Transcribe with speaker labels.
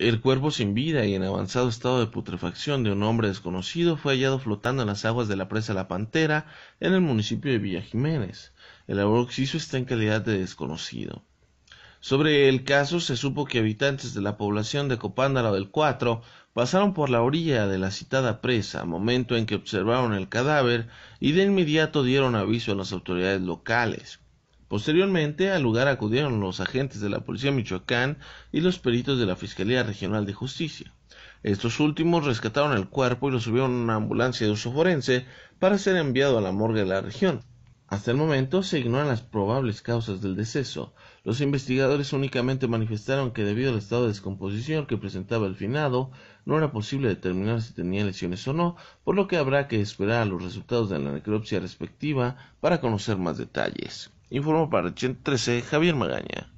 Speaker 1: El cuerpo sin vida y en avanzado estado de putrefacción de un hombre desconocido fue hallado flotando en las aguas de la presa La Pantera en el municipio de Villa Jiménez. El abroxiso está en calidad de desconocido. Sobre el caso se supo que habitantes de la población de Copándalo del Cuatro pasaron por la orilla de la citada presa, momento en que observaron el cadáver y de inmediato dieron aviso a las autoridades locales. Posteriormente al lugar acudieron los agentes de la Policía Michoacán y los peritos de la Fiscalía Regional de Justicia. Estos últimos rescataron el cuerpo y lo subieron a una ambulancia de uso forense para ser enviado a la morgue de la región. Hasta el momento se ignoran las probables causas del deceso. Los investigadores únicamente manifestaron que debido al estado de descomposición que presentaba el finado, no era posible determinar si tenía lesiones o no, por lo que habrá que esperar a los resultados de la necropsia respectiva para conocer más detalles. Informó para Chent 13 Javier Magaña.